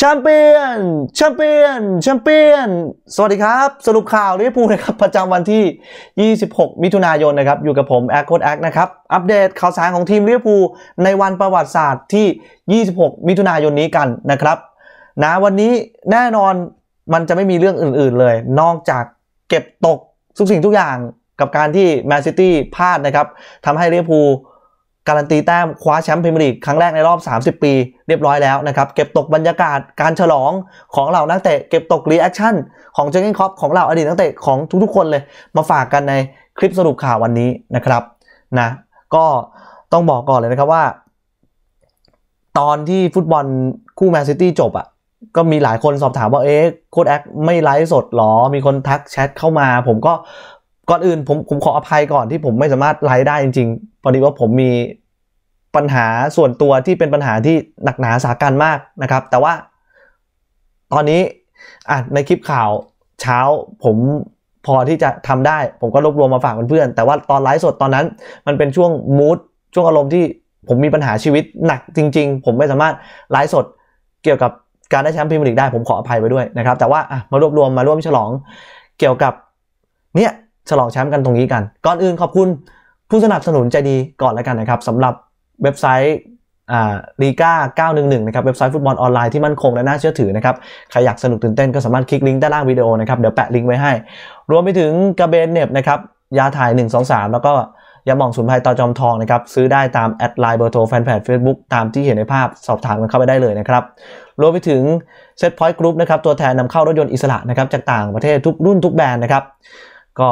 แชมเปี้ยน แชมเปี้ยน แชมเปี้ยน สวัสดีครับสรุปข่าวลิเวอร์พูลนะครับประจำวันที่ 26 มิถุนายนนะครับอยู่กับผมแอคโคดแอคนะครับอัปเดตข่าวสารของทีมลิเวอร์พูลในวันประวัติศาสตร์ที่ 26 มิถุนายนนี้กันนะครับนะวันนี้แน่นอนมันจะไม่มีเรื่องอื่นๆเลย นอกจากเก็บตกทุกสิ่งทุกอย่างกับการที่แมนซิตี้พลาดนะครับทำให้ลิเวอร์พูลการันตีแต้มคว้าแชมป์พรีเมียร์ลีกครั้งแรกในรอบ 30 ปี เรียบร้อยแล้วนะครับเก็บตกบรรยากาศการฉลองของเหล่านักเตะเก็บตกรีแอคชั่นของเจนนิเกนคอปของเหล่าอดีตนักเตะของทุกๆ คนเลยมาฝากกันในคลิปสรุปข่าววันนี้นะครับนะก็ต้องบอกก่อนเลยนะครับว่า ตอนที่ฟุตบอลคู่แมนซิตี้จบอ่ะก็มีหลายคนสอบถามว่าเอ๊ะโค้ดแอคไม่ไลฟ์สดหรอ มีคนทักแชทเข้ามา ผมก็ก่อนอื่นผมผมขออภัยก่อนที่ผมไม่สามารถไลฟ์ได้จริงๆพอดีว่าผมมีปัญหาส่วนตัวที่เป็นปัญหาที่หนักหนาสาการมากนะครับแต่ว่า ตอนนี้ในคลิปข่าวเช้าผมพอที่จะทำได้ ผมก็รวบรวมมาฝากเพื่อนๆแต่ว่าตอนไลฟ์สดตอนนั้นมันเป็นช่วงมูดช่วงอารมณ์ที่ ผมมีปัญหาชีวิตหนักจริงๆ ผมไม่สามารถไลฟ์สดเกี่ยวกับการได้แชมป์พรีเมียร์ลีกได้ ผมขออภัยไปด้วยนะครับ แต่ว่ามารวบรวมมาร่วมฉลองเกี่ยวกับเนี่ยฉลองแชมป์กันตรงนี้กัน ก่อนอื่นขอบคุณผู้สนับสนุนใจดีก่อนแล้วกันนะครับสำหรับเว็บไซต์ลีก้า911นะครับเว็บไซต์ฟุตบอลออนไลน์ที่มั่นคงและน่าเชื่อถือนะครับใครอยากสนุกตื่นเต้นก็สามารถคลิกลิงก์ด้านล่างวิดีโอนะครับเดี๋ยวแปะลิงก์ไว้ให้ รวมไปถึงกระเบนเน็บนะครับยาถ่าย 123 แล้วก็ยาหม่องสุนไพรตอจอมทองนะครับซื้อได้ตาม แอดไลน์เบอร์โทรแฟนเพจเฟซบุ๊กตามที่เห็นในภาพสอบถามกันเข้าไปได้เลยนะครับ รวมไปถึงเซตพอยต์กรุ๊ปนะครับ ตัวแทนนำเข้ารถยนต์อิสระนะครับจากต่างประเทศทุกรุ่นทุกแบรนด์นะครับ ก็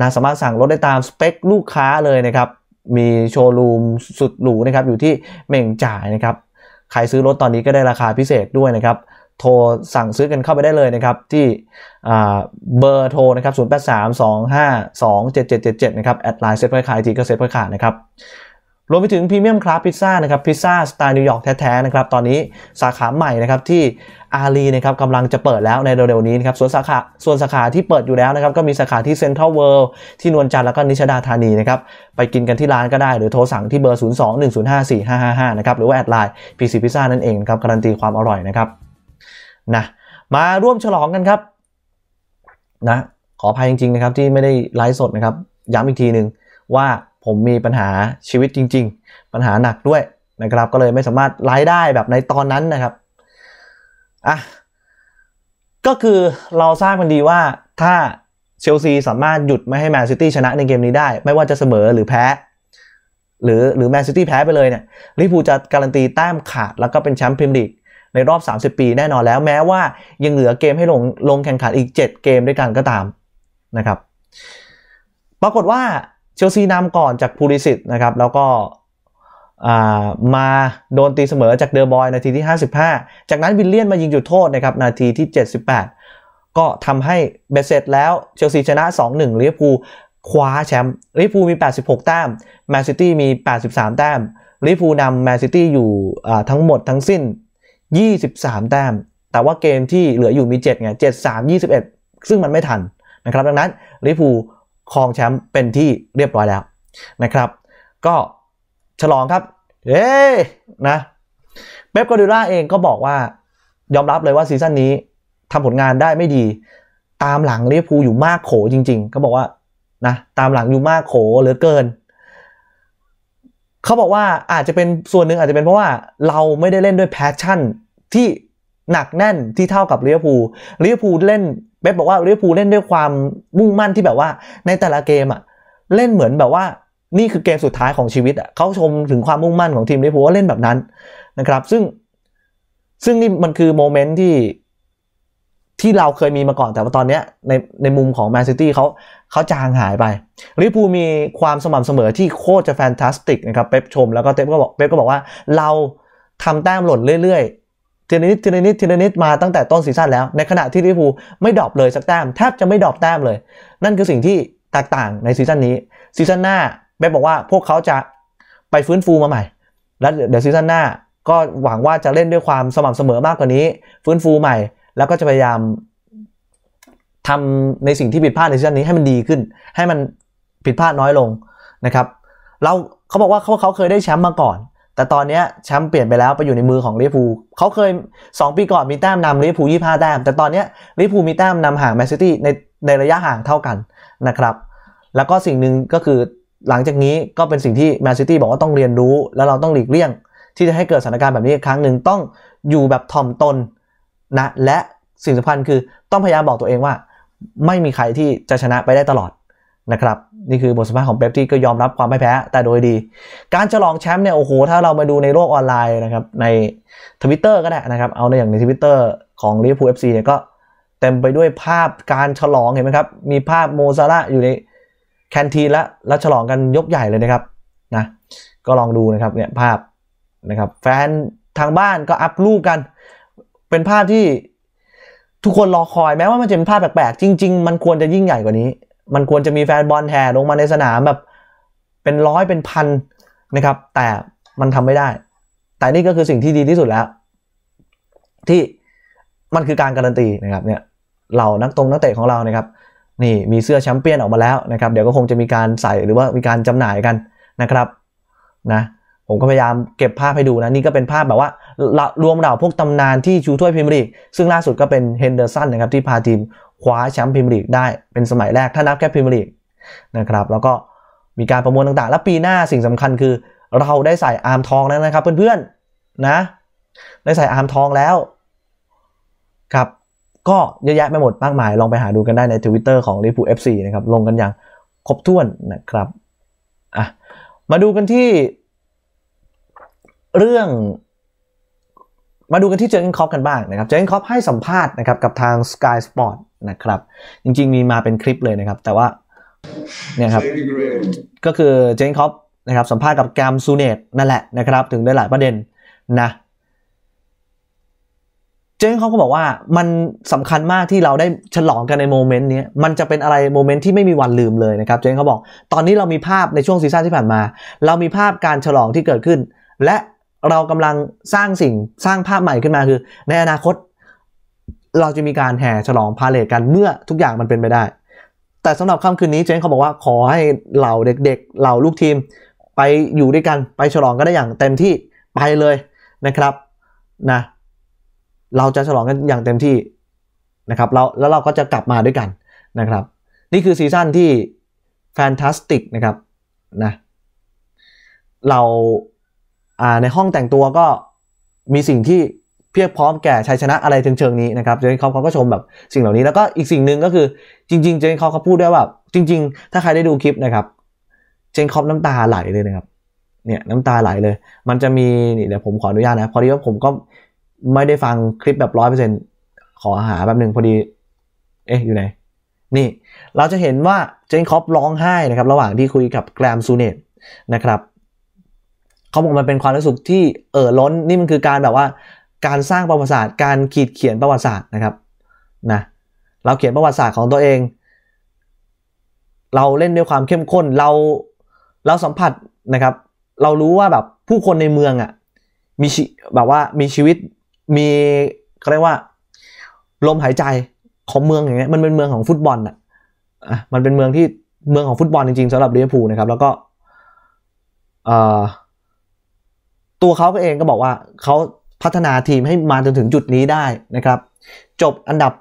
นะสามารถสั่งรถได้ตามสเปค ลูกค้าเลยนะครับมีโชว์รูมสุดหรูนะครับอยู่ที่เม่งจ่ายนะครับใครซื้อรถตอนนี้ก็ได้ราคาพิเศษด้วยนะครับโทรสั่งซื้อกันเข้าไปได้เลยนะครับที่เบอร์โทรนะครับ083 252 7777นะครับแอดไลน์เซ็ตเพื่อขายทีก็เซ็ตเพื่อขายนะครับรวมไปถึงพรีเมียมคลาสพิซซ่านะครับพิซซ่าสไตล์นิวยอร์กแท้ๆนะครับตอนนี้สาขาใหม่นะครับที่อารีนะครับกำลังจะเปิดแล้วในเร็วๆนี้นะครับส่วนสาขาส่วนสาขาที่เปิดอยู่แล้วนะครับก็มีสาขาที่เซ็นทรัลเวิลด์ที่นวลจันทร์แล้วก็นิชดาธานีนะครับไปกินกันที่ร้านก็ได้หรือโทรสั่งที่เบอร์ 021054555นะครับหรือว่าแอดไลน์พีซีพิซซ่านั่นเองครับการันตีความอร่อยนะครับนะมาร่วมฉลองกันครับนะขออภัยจริงๆนะครับที่ไม่ได้ไลฟ์สดนะครับย้ำอีกทีหนึ่งว่าผมมีปัญหาชีวิตจริง ๆ ปัญหาหนักด้วยนะครับก็เลยไม่สามารถไลฟ์ได้แบบในตอนนั้นนะครับอ่ะก็คือเราทราบกันดีว่าถ้าเชลซีสามารถหยุดไม่ให้แมนซิตี้ชนะในเกมนี้ได้ ไม่ว่าจะเสมอหรือแพ้ หรือหรือแมนซิตี้แพ้ไปเลยเนี่ยลิฟูจะการันตีแต้มขาดแล้วก็เป็นแชมป์พรีเมียร์ลีกในรอบ 30 ปีแน่นอนแล้วแม้ว่ายังเหลือเกมให้ลงลงแข่งขันอีก 7 เกมด้วยกันก็ตามนะครับ ปรากฏว่าเชลซีนำก่อนจากพูริสิตนะครับแล้วก็มาโดนตีเสมอจากเดอร์บอยนาทีที่ 55 จากนั้นวิลเลียนมายิงจุดโทษนะครับนาทีที่ 78 ก็ทำให้เบสเสร็จ แล้วเชลซีชนะ 2-1ลิเวอร์พูคว้าแชมป์ลิเวอร์พูลมี 86แต้มแมนซิตี้มี 83 แต้มลิเวอร์พูลนำแมนซิตี้อยู่ทั้งหมดทั้งสิ้น 23 แต้ม แต่ว่าเกมที่เหลืออยู่มี7ไง7 3 21 ซึ่งมันไม่ทันนะครับดังนั้นลิเวอร์พูลครองแชมป์เป็นที่เรียบร้อยแล้วนะครับ ก็ฉลองครับเอ๊นะเป๊ปกอดิล่าเองก็บอกว่า ยอมรับเลยว่าซีซั่นนี้ทำผลงานได้ไม่ดี ตามหลังลเรียบพูลอยู่มากโขจริงๆก็บอกว่านะ ตามหลังอยู่มากโขเหลือเกินเขาบอกว่าอาจจะเป็นส่วนหนึ่งอาจจะเป็นเพราะว่าเราไม่ได้เล่นด้วยแพชชั่นที่หนักแน่นที่เท่ากับเรียบพูเรียบพูเล่นเบ๊บบอกว่าเรียบพูเล่นด้วยความมุ่งมั่นที่แบบว่าในแต่ละเกมอะเล่นเหมือนแบบว่า นี่คือเกมสุดท้ายของชีวิตอะเขาชมถึงความมุ่งมั่นของทีมเรียบพูว่าเล่นแบบนั้นนะครับซึ่งซึ่งนี่มันคือโมเมนต์ที่ที่เราเคยมีมาก่อนแต่ว่าตอนเนี้ยในในมุมของแมนซิตี้เขาเขาจางหายไปีิบูมีความสม่ำเสมอที่โคตรจะแฟนตาสติกนะครับเป๊ปชมแล้วก็เป๊ปก็บอกเป๊ปก็บอกว่าเราทำแต้มหล่นเรื่อยทีนิดทีนิดทีนิดมาตั้งแต่ต้นซีซั่นแล้ว ในขณะที่ลิเวอร์พูลไม่ดรอปเลยสักแต้มแทบจะไม่ดรอปแต้มเลย นั่นคือสิ่งที่แตกต่างในซีซั่นนี้ซีซั่นหน้าแบ่บอกว่า พวกเขาจะไปฟื้นฟูมาใหม่ แล้วเดี๋ยวซีซั่นหน้าก็หวังว่าจะเล่นด้วยความสม่ำเสมอมากกว่านี้ ฟื้นฟูใหม่ แล้วก็จะพยายามทำในสิ่งที่ผิดพลาดในซีซั่นนี้ให้มันดีขึ้น ให้มันผิดพลาดน้อยลงนะครับเราเขาบอกว่าเขาเขาเคยได้แชมป์มาก่อนแต่ตอนนี้แชมป์เปลี่ยนไปแล้วไปอยู่ในมือของลิเวอร์พูลเขาเคย2ปีก่อนมีแต้มนำลิเวอร์พูล้าแต้มแต่ตอนนี้ลิเวอร์พูลมีแต้มนำห่างแมนซิตี้ในในระยะห่างเท่ากันนะครับแล้วก็สิ่งหนึ่งก็คือหลังจากนี้ก็เป็นสิ่งที่แมนซิตี้บอกว่าต้องเรียนรู้แล้วเราต้องหลีกเลี่ยง ที่จะให้เกิดสถานการณ์แบบนี้อีกครั้งหนึ่งต้องอยู่แบบถ่อมตนนะและสิ่งสำคัญคือต้องพยายามบอกตัวเองว่าไม่มีใครที่จะชนะไปได้ตลอดนะครับนี่คือบทสัมภาษณ์ของเป๊ปที่ก็ยอมรับความไม่แพ้ แต่โดยดี การฉลองแชมป์เนี่ยโอ้โห ถ้าเราไปดูในโลกออนไลน์นะครับในทวิตเตอร์ก็ได้นะครับ เอาในอย่างในทวิตเตอร์ของลิเวอร์พูลเอฟซีเนี่ยก็เต็มไปด้วยภาพการฉลองเห็นไหมครับ มีภาพโมซาร่าอยู่ในแคนทีและแล้วฉลองกันยกใหญ่เลยนะครับนะก็ลองดูนะครับเนี่ยภาพนะครับแฟนทางบ้านก็อัพรูปกัน เป็นภาพที่ทุกคนรอคอย แม้ว่ามันจะเป็นภาพแปลกๆจริงๆมันควรจะยิ่งใหญ่กว่านี้มันควรจะมีแฟน บอลแห่ลงมาในสนามแบบเป็นร้อยเป็นพันนะครับแต่มันทำไม่ได้ แต่นี่ก็คือสิ่งที่ดีที่สุดแล้วที่มันคือการการันตีนะครับเนี่ยเหล่านักตรงนักเตะของเรานะครับ นี่มีเสื้อแชมเปี้ยนออกมาแล้วนะครับ เดี๋ยวก็คงจะมีการใส่หรือว่ามีการจำหน่ายกันนะครับนะผมก็พยายามเก็บภาพให้ดูนะนี่ก็เป็นภาพแบบว่ารวมเหล่าพวกตำนานที่ชูถ้วยพรีเมียร์ลีก ซึ่งล่าสุดก็เป็นเฮนเดอร์สันนะครับที่พาทีมคว้าแชมป์พรีเมียร์ลีกได้เป็นสมัยแรกถ้านับแค่พรีเมียร์ลีกนะครับ แล้วก็มีการประมวลต่างๆ และปีหน้าสิ่งสำคัญคือ เราได้ใส่อาร์มทองแล้วนะครับ เพื่อนๆนะได้ใส่อาร์มทองแล้วครับก็เยอะแยะไปหมดมากมาย ลองไปหาดูกันได้ในทวิตเตอร์ของลิปูเอฟซีนะครับลงกันอย่างครบถ้วนนะครับอ่ะมาดูกันที่เรื่องมาดูกันที่เจอร์เกนคอปกันบ้างนะครับ เจอร์เกนคอปให้สัมภาษณ์นะครับกับทาง Sky Sport นะครับ จริงๆ มีมาเป็นคลิปเลยนะครับ แต่ว่าเนี่ยครับ ก็คือเจอร์เกนคอปนะครับสัมภาษณ์กับแกมซูเนตนั่นแหละนะครับ ถึงได้หลายประเด็นนะ เจนเขาก็บอกว่ามันสำคัญมากที่เราได้ฉลองกันในโมเมนต์นี้ มันจะเป็นอะไรโมเมนต์ที่ไม่มีวันลืมเลยนะครับ เจนเขาบอก ตอนนี้เรามีภาพในช่วงซีซั่นที่ผ่านมา เรามีภาพการฉลองที่เกิดขึ้นและเรากำลังสร้างสิ่งสร้างภาพใหม่ขึ้นมา คือในอนาคต เราจะมีการแห่ฉลองพาเลทกันเมื่อทุกอย่างมันเป็นไปได้ แต่สำหรับค่ำคืนนี้ เจนเขาบอกว่าขอให้เหล่าเด็กๆเหล่าลูก ทีม ไปอยู่ด้วยกัน ไปฉลองก็ได้อย่างเต็มที่ไปเลยนะครับนะเราจะฉลองกันอย่างเต็มที่นะครับแล้วแล้วเราก็จะกลับมาด้วยกันนะครับ นี่คือซีซั่นที่แฟนตาสติกนะครับนะเราในห้องแต่งตัวก็มีสิ่งที่เพียบพร้อมแก่ชัยชนะอะไรเชิงนี้นะครับเจนเขาเขาก็ชมแบบสิ่งเหล่านี้แล้วก็อีกสิ่งหนึ่งก็คือจริงๆเจนเขาเขาพูดด้วยว่า จริงๆถ้าใครได้ดูคลิปนะครับ เจนคอฟน้ำตาไหลเลยนะครับเนี่ยน้ำตาไหลเลย มันจะมีนี่เดี๋ยวผมขออนุญาตนะ พอดีว่าผมก็ไม่ได้ฟังคลิปแบบร้อยเปอร์เซ็นต์ขอหาแบบหนึ่งพอดี เอ๊ะอยู่ไหนนี่ เราจะเห็นว่าเจนคอฟร้องไห้นะครับระหว่างที่คุยกับแกรมซูเนตนะครับเขาบอกมันเป็นความรู้สึกที่เอ่อล้นนี่มันคือการแบบว่าการสร้างประวัติศาสตร์การขีดเขียนประวัติศาสตร์นะครับนะเราเขียนประวัติศาสตร์ของตัวเอง เราเล่นด้วยความเข้มข้นเราเราสัมผัสนะครับ เรารู้ว่าแบบผู้คนในเมืองอะ่ะมีแบบว่ามีชีวิตมีเขาเรียกว่าลมหายใจของเมืองอย่างเงี้ยมันเป็นเมืองของฟุตบอลอ่ะมันเป็นเมืองที่เมืองของฟุตบอลจริงๆสำหรับลิเวอร์พูลนะครับแล้วก็เอ่อตัวเขาเองก็บอกว่าเขาพัฒนาทีมให้มาจนถึงจุดนี้ได้นะครับ จบอันดับ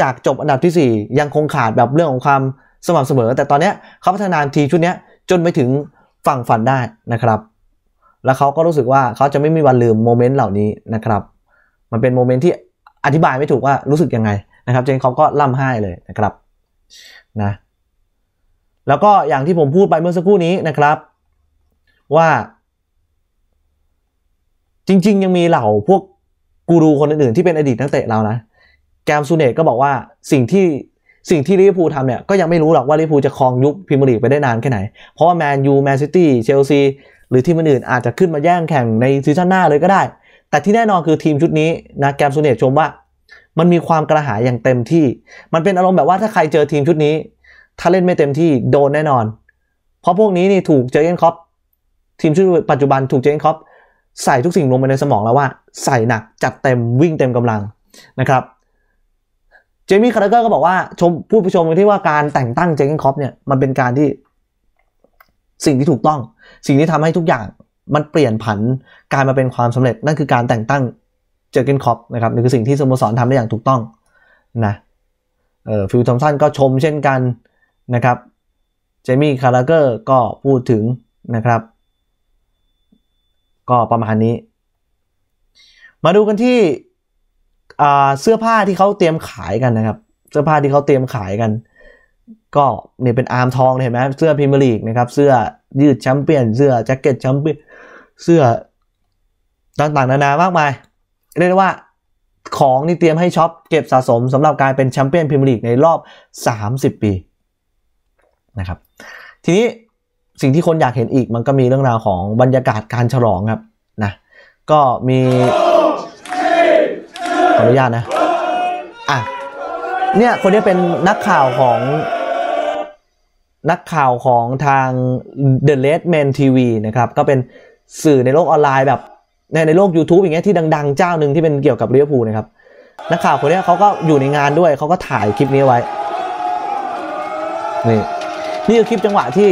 จากจบอันดับที่ 4 ยังคงขาดแบบเรื่องของความสม่ำเสมอ แต่ตอนนี้เขาพัฒนาทีชุดนี้จนไปถึงฝั่งฝันได้นะครับ แล้วเขาก็รู้สึกว่าเขาจะไม่มีวันลืมโมเมนต์เหล่านี้นะครับมันเป็นโมเมนต์ที่อธิบายไม่ถูกว่ารู้สึกยังไงนะครับเจนเขาก็ร่ำไห้เลยนะครับนะแล้วก็อย่างที่ผมพูดไปเมื่อสักครู่นี้นะครับว่าจริง ๆ ยังมีเหล่าพวกกูรูคนอื่น ๆ ที่เป็นอดีตนักเตะเรานะแกมซูเนตก็บอกว่าสิ่งที่สิ่งที่ลิเวอร์พูลทำเนี่ย ก็ยังไม่รู้หรอกว่าลิเวอร์พูลจะครองยุคพรีเมียร์ลีกไปได้นานแค่ไหน เพราะว่าแมนยูแมนซิตี้เชลซีหรือทีมอื่นอาจจะขึ้นมาแย่งแข่งในซีซั่นหน้าเลยก็ได้ แต่ที่แน่นอนคือทีมชุดนี้นะ แกมซูเนตชมว่า มันมีความกระหายอย่างเต็มที่ มันเป็นอารมณ์แบบว่าถ้าใครเจอทีมชุดนี้ ถ้าเล่นไม่เต็มที่โดนแน่นอน เพราะพวกนี้นี่ถูกเจอเ็นคอปทีมชุดปัจจุบันถูกเจอเ็นคอปใส่ทุกสิ่งลงไปในสมองแล้วว่าใส่หนักจัดเต็มวิ่งเต็มกำลังนะครับเจมี่คาร์เกอร์ก็บอกว่าชมผู้ผู้ชมที่ว่าการแต่งตั้งเจคินคอปเนี่ยมันเป็นการที่สิ่งที่ถูกต้อง สิ่งที่ทำให้ทุกอย่างมันเปลี่ยนผันกลายมาเป็นความสำเร็จนั่นคือการแต่งตั้งเจคินคอปนะครับนี่คือสิ่งที่สโมสรทำได้อย่างถูกต้องนะเอ่อฟิลทอมสันก็ชมเช่นกันนะครับเจมี่คาร์เกอร์ก็พูดถึงนะครับก็ประมาณนี้ มาดูกันที่เสื้อผ้าที่เขาเตรียมขายกันนะครับ เสื้อผ้าที่เขาเตรียมขายกัน ก็เนี่ยเป็นอาร์มทองเห็นไหมเสื้อพิม์ลีกนะครับเสื้อยืดแชมเปี้ยนเสื้อแจ็คเก็ตแชมเปี้ยนเสื้อต่างๆนานามากมาย เรียกได้ว่าของนี่เตรียมให้ช็อปเก็บสะสมสำหรับการเป็นแชมเปี้ยนพิม์ลีกในรอบ 30 ปีนะครับทีนี้สิ่งที่คนอยากเห็นอีกมันก็มีเรื่องราวของบรรยากาศการฉลองครับนะก็มีขออนุญาตนะอ่ะเนี่ยคนนี้เป็นนักข่าวของนักข่าวของทาง The l e t Man TV นะครับ ก็เป็นสื่อในโลกออนไลน์แบบในในโลก YouTube อย่างเงี้ยที่ดัง ๆ เจ้าหนึ่งที่เป็นเกี่ยวกับเรียพูนะครับ นักข่าวคนนี้เขาก็อยู่ในงานด้วยเขาก็ถ่ายคลิปนี้ไว้ นี่นี่คือคลิปจังหวะที่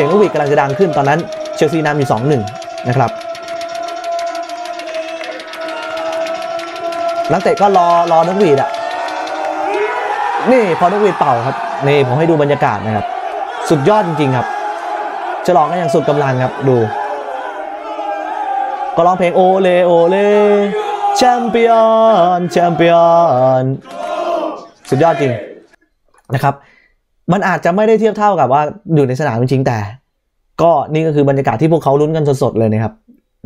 สียงนกหวีดกำลังจะดังขึ้น ตอนนั้นเชลซีนำอยู่สองหนึ่งนะครับนักเตะก็รอรอนกหวีดอ่ะ นี่พอนกหวีดเป่าครับนี่ผมให้ดูบรรยากาศนะครับ สุดยอดจริง ๆ ครับ ฉลองกันอย่างสุดกำลังครับ ดู ก็ร้องเพลงโอเลโอเลแชมเปี้ยนแชมเปี้ยนสุดยอดจริง นะครับมันอาจจะไม่ได้เทียบเท่ากับว่าอยู่ในสนามจริงแต่ ก็นี่ก็คือบรรยากาศที่พวกเขาลุ้นกันสดๆเลยนะครับ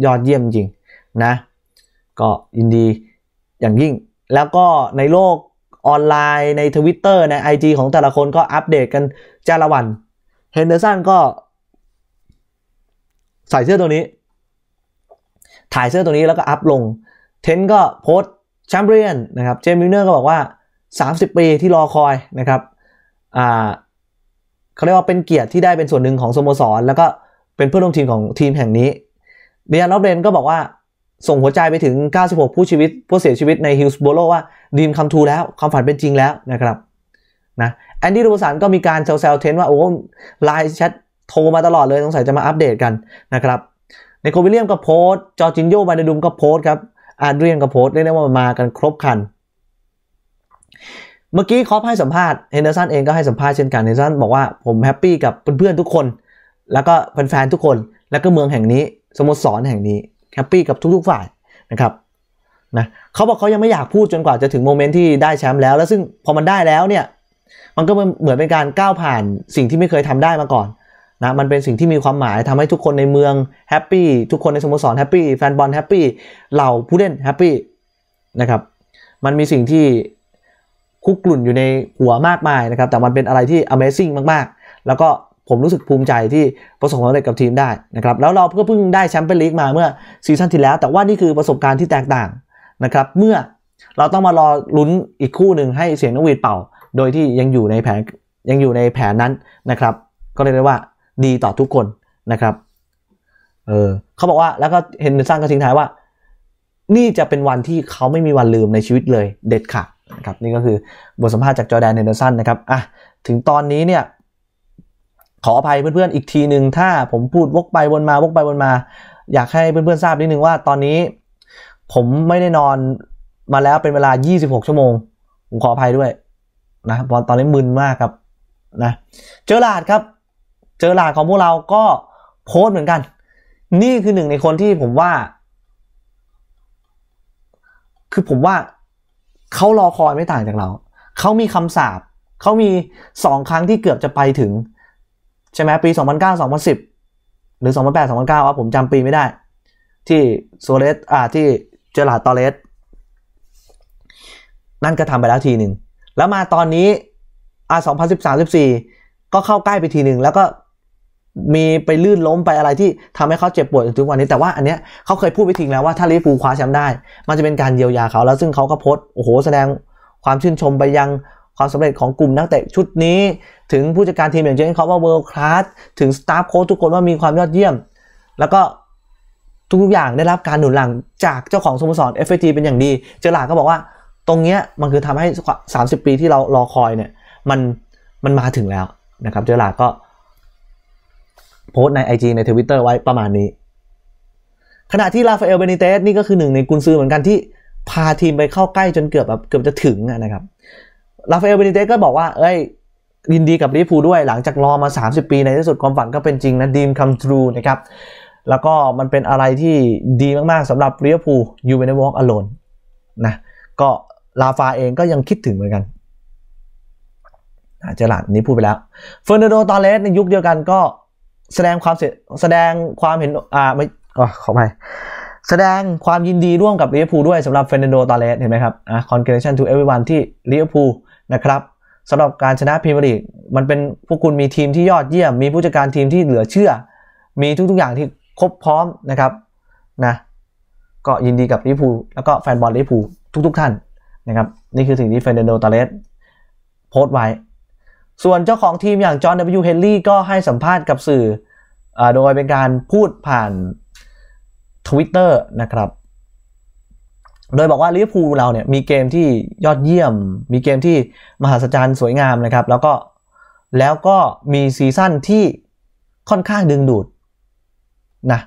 ยอดเยี่ยมจริงนะ ก็ยินดีอย่างยิ่ง แล้วก็ในโลกออนไลน์ในทวิตเตอร์ใน IG ของแต่ละคนก็อัปเดตกันจ้าละวันเฮนเดอร์สันก็ ใส่เสื้อตัวนี้ ถ่ายเสื้อตัวนี้แล้วก็อัพลงเทนก็โพสแชมเปี้ยนนะครับเจมส์ิลเนอร์ก็บอกว่า 30 ปีที่รอคอยนะครับ่าเขาเรียกว่าเป็นเกียรติที่ได้เป็นส่วนหนึ่งของสโมสร แล้วก็เป็นเพื่อนร่วมทีมของทีมแห่งนี้เบียน์ลอบเรนก็บอกว่าส่งหัวใจไปถึง 96 ผู้ชีวิต ผู้เสียชีวิตในฮิลส์โบโลว่าดีมคัมทูแล้วความฝันเป็นจริงแล้วนะครับนะแอนดี้รูบสันก็มีการแซว์เทนว่า โอ้ไลน์แชทโทรมาตลอดเลยสงสัยจะมาอัปเดตกันนะครับในโควิเลียมก็โพสจอร์จินโยบานดุมก็โพสครับอาเรียนก็โพสเรียกได้ว่ามากันครบคันเมื่อกี้คอปให้สัมภาษณ์เฮนเดอร์สันเองก็ให้สัมภาษณ์เช่นกันเฮนเดอร์สันบอกว่าผมแฮปปี้กับเพื่อนๆ ทุกคนแล้วก็แฟนๆทุกคนแล้วก็เมืองแห่งนี้สโมสรแห่งนี้แฮปปี้กับทุกๆฝ่าย นะครับนะเขาบอกเขายังไม่อยากพูดจนกว่าจะถึงโมเมนต์ที่ได้แชมป์แล้ว แล้วซึ่งพอมันได้แล้วเนี่ย มันก็เหมือนเป็นการก้าวผ่านสิ่งที่ไม่เคยทำได้มาก่อนนะมันเป็นสิ่งที่มีความหมายทำให้ทุกคนในเมืองแฮปปี้ทุกคนในสโมสรแฮปปี้แฟนบอลแฮปปี้เหล่าผู้เล่นแฮปปี้นะครับมันมีสิ่งที่คุกกลุ่นอยู่ในหัวมากมายนะครับแต่มันเป็นอะไรที่ Amazing มาก ๆ แล้วก็ผมรู้สึกภูมิใจที่ ประสบความสำเร็จกับทีมได้นะครับ แล้วเราก็เพิ่งได้แชมเปี้ยนลีกมาเมื่อซีซั่นที่แล้ว แต่ว่านี่คือประสบการณ์ที่แตกต่างนะครับเมื่อเราต้องมารอลุ้นอีกคู่หนึ่งให้เสียงนกวีดเป่า โดยที่ยังอยู่ในแผนยังอยู่ในแผนนั้นนะครับ ก็เรียกได้ว่าดีต่อทุกคนนะครับเออเขาบอกว่าแล้วก็เห็นสร้างกระทิงท้ายว่า นี่จะเป็นวันที่เขาไม่มีวันลืมในชีวิตเลยเด็ดขาดนะครับนี่ก็คือบทสัมภาษณ์จากจอแดนเฮนเดอร์สันนะครับอ่ะถึงตอนนี้เนี่ยขออภัยเพื่อนๆ อีกทีหนึ่งถ้าผมพูดวกไปวนมาวกไปวนมา อยากให้เพื่อนๆ ทราบนิดนึงว่าตอนนี้ผมไม่ได้นอนมาแล้วเป็นเวลา 26 ชั่วโมง ผมขออภัยด้วยนะตอนนี้มึนมากครับนะเจอหลาดครับ เจอหลาดของพวกเราก็โพสเหมือนกัน นี่คือหนึ่งในคนที่ผมว่า คือผมว่าเขารอคอยไม่ต่างจากเรา เขามีคำสาปเขามีสองครั้งที่เกือบจะไปถึง ใช่ไหมปี 2009 2010 หรือ 2008 2009ว่าผมจำปีไม่ได้ ที่โซเลสอ่าที่เจอร์ลาตอเลสนั่นก็ทำไปแล้วทีหนึ่งแล้วมาตอนนี้อ่า2013 14 ก็เข้าใกล้ไปทีหนึ่งแล้วก็มีไปลื่นล้มไปอะไรที่ทำให้เขาเจ็บปวดถึงวันนี้แต่ว่าอันเนี้ยเขาเคยพูดไปทิ้งแล้วว่าถ้าลิฟรูคว้าแชมป์ได้ มันจะเป็นการเยียวยาเขาแล้วซึ่งเขาก็โพสโอ้โหแสดงความชื่นชมไปยังความสำเร็จของกลุ่มนักเตะชุดนี้ถึงผู้จัดการทีมอย่างเจนเขาว่าเวิร์ลคลาสถึงสตาฟโค้ชทุกคนว่ามีความยอดเยี่ยม แล้วก็ทุกๆอย่างได้รับการหนุนหลังจากเจ้าของสโมสรเอฟเอทีเป็นอย่างดี เจอลาก็บอกว่าตรงเนี้ยมันคือทำให้30 ปีที่เรารอคอยเนี่ยมันมันมาถึงแล้วนะครับเจอลาก็โพสใน IG ในทวิตเตอร์ไว้ประมาณนี้ ขณะที่ลาฟาเอลเบนิเตสนี่ก็คือหนึ่งในกุนซือเหมือนกันที่พาทีมไปเข้าใกล้จนเกือบแบบเกือบจะถึงนะครับลาฟาเอลเบนิเตสก็บอกว่าเอ้ยยินดีกับลิเรูด้วยหลังจากรอมา 30 ปีในที่สุดความฝันก็เป็นจริงนะดีมคัมทรูนะครับแล้วก็มันเป็นอะไรที่ดีมากๆสำหรับลิเวอรูยูเวนวอล์กอโลนนะก็ลาฟาเองก็ยังคิดถึงเหมือนกันเจลาดนี้พูดไปแล้วเฟอร์นันโดตอเลสในยุคเดียวกันก็แสดงความแสดงความเห็นอ่าไม่อ๋อขอไปแสดงความยินดีร่วมกับลิเวอร์พูลด้วยสำหรับเฟรนโดตาเลสเห็นไหมครับ อ่ะคอนเกรชั l a t i o n to e v e r y o ที่ลิเวอร์พูลนะครับ สำหรับการชนะพรีเมียร์ลีก มันเป็นพวกคุณมีทีมที่ยอดเยี่ยม มีผู้จัดการทีมที่เหลือเชื่อ มีทุกๆอย่างที่ครบพร้อมนะครับ นะ ก็ยินดีกับลิเวอร์พูล แล้วก็แฟนบอลลิเวอร์พูลทุกๆท่านนะครับ นี่คือสิ่งที่เฟรนโดตาเลสโพสต์ไว้ส่วนเจ้าของทีมอย่างจอห์นวิวเฮนรี่ก็ให้สัมภาษณ์กับสื่ออโดยเป็นการพูดผ่าน Twitter นะครับ โดยบอกว่าลิเวอร์พูลเราเนี่ยมีเกมที่ยอดเยี่ยม มีเกมที่มหัศจรรย์สวยงามนะครับ แล้วก็แล้วก็มีซีซั่นที่ค่อนข้างดึงดูดนะ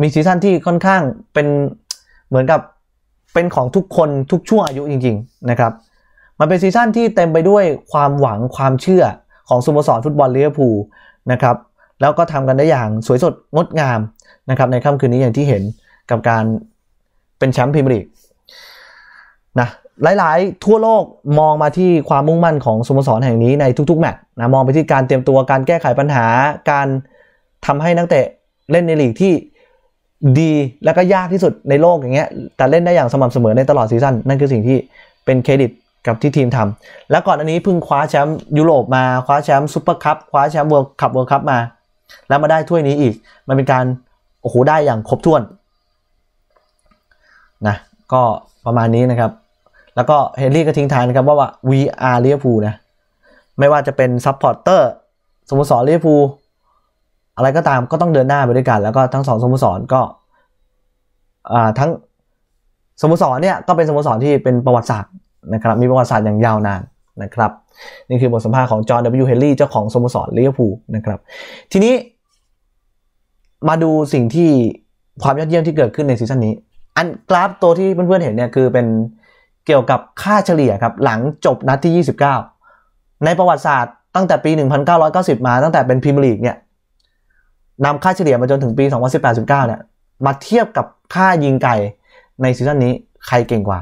มีซีซั่นที่ค่อนข้างเป็นเหมือนกับเป็นของทุกคนทุกช่วงอายุจริงๆนะครับมันเป็นซีซั่นที่เต็มไปด้วยความหวังความเชื่อของสโมสรฟุตบอลลิเวอร์พูลนะครับ แล้วก็ทำกันได้อย่างสวยสดงดงามนะครับในค่ำคืนนี้อย่างที่เห็นกับการเป็นแชมป์พรีเมียร์ลีกนะ หลายๆ ทั่วโลกมองมาที่ความมุ่งมั่นของสโมสรแห่งนี้ในทุก ๆ แมตช์นะ มองไปที่การเตรียมตัวการแก้ไขปัญหาการทำให้นักเตะเล่นในลีกที่ดีและก็ยากที่สุดในโลกอย่างเงี้ย แต่เล่นได้อย่างสม่ำเสมอในตลอดซีซั่นนั่นคือสิ่งที่เป็นเครดิตกับที่ทีมทำ แล้วก่อนอันนี้เพิ่งคว้าแชมป์ยุโรปมาคว้าแชมป์ซูเปอร์คัพคว้าแชมป์เวิร์คัพเวิร์คัพมา แล้วมาได้ถ้วยนี้อีก มันเป็นการ โอ้โห ได้อย่างครบถ้วนนะก็ประมาณนี้นะครับ แล้วก็เฮนรี่ก็ทิ้งทายนะครับว่าว่า we are Liverpool นะ ไม่ว่าจะเป็นซัพพอร์เตอร์สโมสรเวีร์พูอะไรก็ตามก็ต้องเดินหน้าไปด้วยกัน แล้วก็ทั้งสองสโมสรก็ทั้งสโมสรเนี่ยก็เป็นสโมสรที่เป็นประวัติศาสตร์นะครับมีประวัติศาสตร์อย่างยาวนานนะครับนี่คือบทสัมภาษณ์ของจอห์นเวเฮลลี่เจ้าของสโมสรลิเวอร์พูลนะครับทีนี้มาดูสิ่งที่ความยอดเยี่ยมที่เกิดขึ้นในซีซั่นนี้ อันกราฟตัวที่เพื่อนๆเห็นเนี่ยคือเป็นเกี่ยวกับค่าเฉลี่ยครับหลังจบนัดที่ 29 ในประวัติศาสตร์ตั้งแต่ปี 1990 มาตั้งแต่เป็นพรีเมียร์ลีกเนี่ยนำค่าเฉลี่ยมาจนถึงปี 2018-19เนี่ยมาเทียบกับค่ายิงไก่ในซีซั่นนี้ใครเก่งกว่า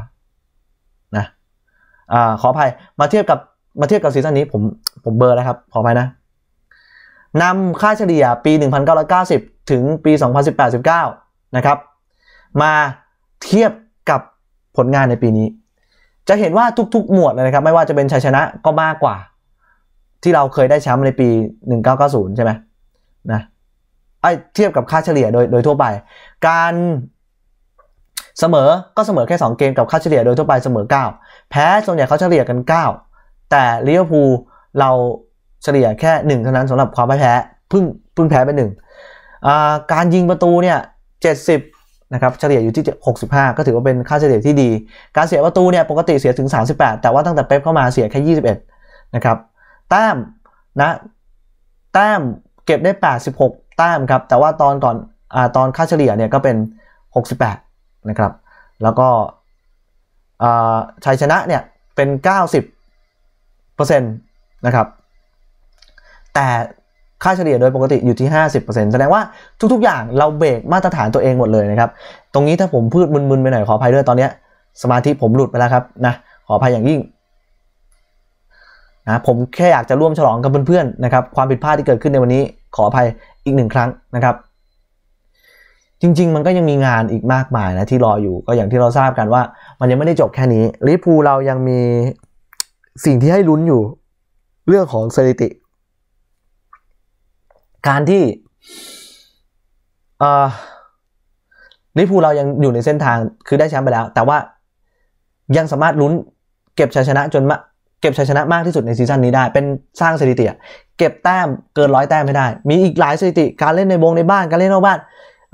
อ่าขออภัยมาเทียบกับมาเทียบกับซีซั่นนี้ผมผมเบอร์แล้วครับขออภัยนะนำค่าเฉลี่ยปี 1990 ถึงปี 2018-19 นะครับ มาเทียบกับผลงานในปีนี้ จะเห็นว่าทุกๆ หมวดเลยนะครับ ไม่ว่าจะเป็นชัยชนะก็มากกว่า ที่เราเคยได้แชมป์ในปี 1990 ใช่ไหมนะไอ้เทียบกับค่าเฉลี่ยโดยโดยทั่วไป การเสมอ ก็เสมอแค่2เกมกับค่าเฉลี่ยโดยทั่วไปเสมอ9 แพ้ส่วนใหญ่เขาเฉลี่ยกัน 9 แต่ลิเวอร์พูลเราเฉลี่ยแค่1เท่านั้นสำหรับความแพ้เพิ่งเพิ่งแพ้ไปหนึ่งการยิงประตูเนี่ย70นะครับเฉลี่ยอยู่ที่65 ก็ถือว่าเป็นค่าเฉลี่ยที่ดี การเสียประตูเนี่ยปกติเสียถึง 38 แต่ว่าตั้งแต่เป๊ปเข้ามาเสียแค่21นะครับ แต้มนะแต้มเก็บได้ 86แต้มครับแต่ว่าตอนก่อนอตอนค่าเฉลี่ยเนี่ยก็เป็น 68นะครับแล้วก็ชัยชนะเนี่ยเป็น 90%นะครับแต่ค่าเฉลี่ยโดยปกติอยู่ที่ 50%แสดงว่าทุกๆอย่างเราเบรกมาตรฐานตัวเองหมดเลยนะครับ ตรงนี้ถ้าผมพูดมึนๆไปหน่อยขออภัยด้วยตอนนี้สมาธิผมหลุดไปแล้วครับนะขออภัยอย่างยิ่งนะผมแค่อยากจะร่วมฉลองกับเพื่อนๆนะครับความผิดพลาดที่เกิดขึ้นในวันนี้ ขออภัยอีกหนึ่งครั้งนะครับจริงๆมันก็ยังมีงานอีกมากมายนะที่รออยู่ก็อย่างที่เราทราบกันว่ามันยังไม่ได้จบแค่นี้ลิพูเรายังมีสิ่งที่ให้ลุ้นอยู่เรื่องของสถิติ การที่ลิพูเรายังอยู่ในเส้นทางคือได้แชมป์ไปแล้ว แต่ว่ายังสามารถลุ้นเก็บชัยชนะจนเก็บชัยชนะมากที่สุดในซีซั่นนี้ได้ เป็นสร้างสถิติเก็บแต้มเกินร้อยแต้มไม่ได้ มีอีกหลายสถิติการเล่นในวงในบ้านการเล่นนอกบ้าน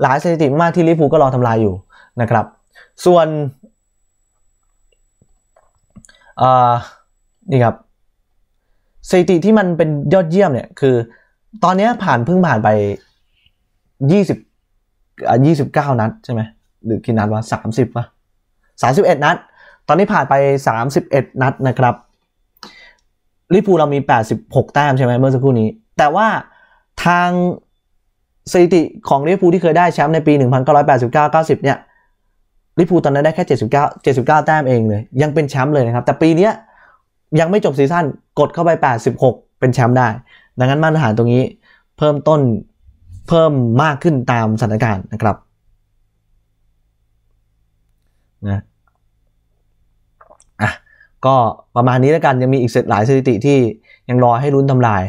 หลายสถิติมากที่ลิฟูก็รอทำลายอยู่นะครับ ส่วนนี่ครับสถิติที่มันเป็นยอดเยี่ยมเนี่ยคือตอนนี้ผ่านเพิ่งผ่านไปยี่สิบยี่สิบเก้านัดใช่ไหมหรือกี่นัดวะสามสิบวะสามสิบเอ็ดนัด ตอนนี้ผ่านไปสามสิบเอ็ดนัดนะครับลิฟูเรามีแปดสิบหกแต้มใช่ไหมเมื่อสักครู่นี้ แต่ว่าทางสถิติของลิเวอร์พูลที่เคยได้แชมป์ในปี 1989-90 เนี่ยลิเวอร์พูลตอนนั้นได้แค่ 79 79 แต้มเองเลย ยังเป็นแชมป์เลยนะครับ แต่ปีนี้ยังไม่จบซีซั่นกดเข้าไป 86 เป็นแชมป์ได้ ดังนั้นมาตรฐานตรงนี้เพิ่มต้นเพิ่มมากขึ้นตามสถานการณ์นะครับนะอ่ะก็ประมาณนี้แล้วกัน ยังมีอีกเซตหลายสถิติที่ยังรอให้ลุ้นทำลาย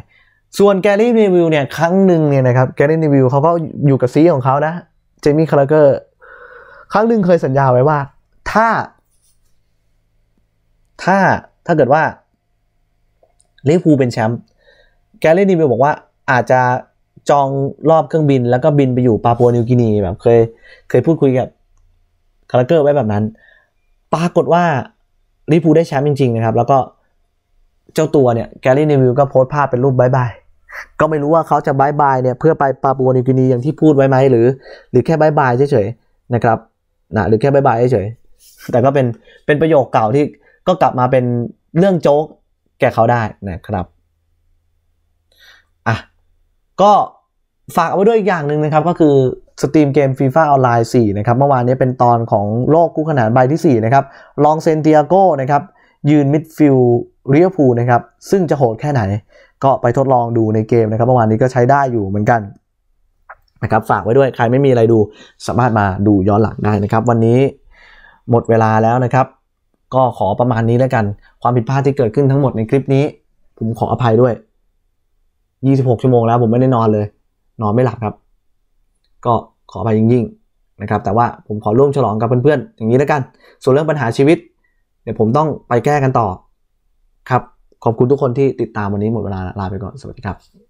ส่วนแกรี่นีวิลเนี่ยครั้งหนึ่งเนี่ยนะครับแกรี่นีวิลเขาก็อยู่กับซีของเขานะเจมี่คาร์เกอร์ครั้งหนึ่งเคยสัญญาไว้ว่า ถ้า ถ้าถ้าเกิดว่าลิเวอร์พูลเป็นแชมป์แกรี่นีวิลบอกว่าอาจจะจองรอบเครื่องบิน แล้วก็บินไปอยู่ปาปัวนิวกินีแบบเคยเคยพูดคุยกับคาร์เกอร์ไว้แบบนั้น ปรากฏว่าลิเวอร์พูลได้แชมป์จริง ๆ นะครับ แล้วก็เจ้าตัวเนี่ยแกลลี่นิวิลก็โพสต์ภาพเป็นรูปบายบาย ก็ไม่รู้ว่าเขาจะบายบายเนี่ย เพื่อไปปาปัวนิวกินีอย่างที่พูดไว้ไหม หรือ หรือแค่บายบายเฉยๆนะครับนะหรือแค่บายบายเฉยๆแต่ก็เป็นเป็นประโยคเก่าที่ก็กลับมาเป็นเรื่องโจ๊กแก่เขาได้นะครับอ่ะก็ฝากเอาไว้ด้วยอีกอย่างหนึ่งนะครับก็คือสตรีมเกมฟีฟ่าออนไลน์4นะครับเมื่อวานนี้เป็นตอนของโลกคู่ขนานใบที่4นะครับลองเซนเตียโกนะครับยืนมิดฟิลเรียพูนะครับ ซึ่งจะโหดแค่ไหน ก็ไปทดลองดูในเกมนะครับเมื่อวานนี้ก็ใช้ได้อยู่เหมือนกันนะครับฝากไว้ด้วยใครไม่มีอะไรดูสามารถมาดูย้อนหลังได้นะครับ วันนี้หมดเวลาแล้วนะครับ ก็ขอประมาณนี้แล้วกัน ความผิดพลาดที่เกิดขึ้นทั้งหมดในคลิปนี้ ผมขออภัยด้วย 26 ชั่วโมงแล้วผมไม่ได้นอนเลย นอนไม่หลับครับ ก็ขออภัยยิ่งๆนะครับแต่ว่าผมขอร่วมฉลองกับเพื่อนๆ อย่างนี้แล้วกัน ส่วนเรื่องปัญหาชีวิตเดี๋ยวผมต้องไปแก้กันต่อ ครับ ขอบคุณทุกคนที่ติดตามวันนี้หมดเวลาลาไปก่อนสวัสดีครับ